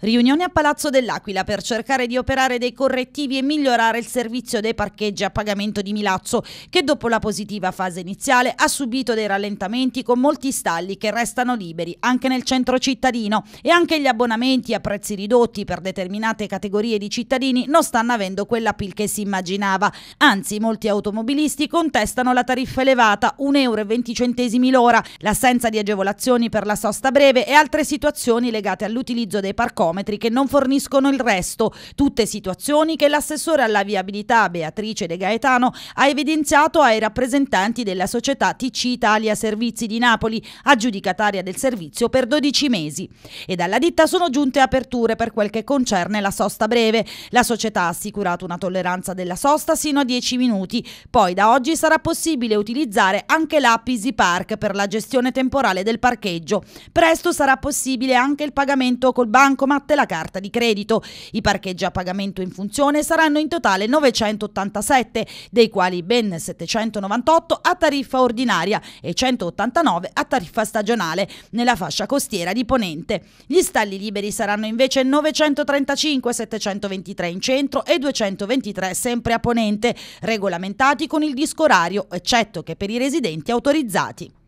Riunione a Palazzo dell'Aquila per cercare di operare dei correttivi e migliorare il servizio dei parcheggi a pagamento di Milazzo, che dopo la positiva fase iniziale ha subito dei rallentamenti con molti stalli che restano liberi anche nel centro cittadino e anche gli abbonamenti a prezzi ridotti per determinate categorie di cittadini non stanno avendo quella pil che si immaginava. Anzi, molti automobilisti contestano la tariffa elevata, 1,20 euro l'ora, l'assenza di agevolazioni per la sosta breve e altre situazioni legate all'utilizzo dei parcoggi chilometri che non forniscono il resto, tutte situazioni che l'assessore alla viabilità Beatrice De Gaetano ha evidenziato ai rappresentanti della società TC Italia Servizi di Napoli, aggiudicataria del servizio per 12 mesi. E dalla ditta sono giunte aperture per quel che concerne la sosta breve. La società ha assicurato una tolleranza della sosta sino a 10 minuti, poi da oggi sarà possibile utilizzare anche l'app Easy Park per la gestione temporale del parcheggio. Presto sarà possibile anche il pagamento col bancomat Consomat e la carta di credito. I parcheggi a pagamento in funzione saranno in totale 987, dei quali ben 798 a tariffa ordinaria e 189 a tariffa stagionale nella fascia costiera di Ponente. Gli stalli liberi saranno invece 935, 723 in centro e 223 sempre a Ponente, regolamentati con il disco orario, eccetto che per i residenti autorizzati.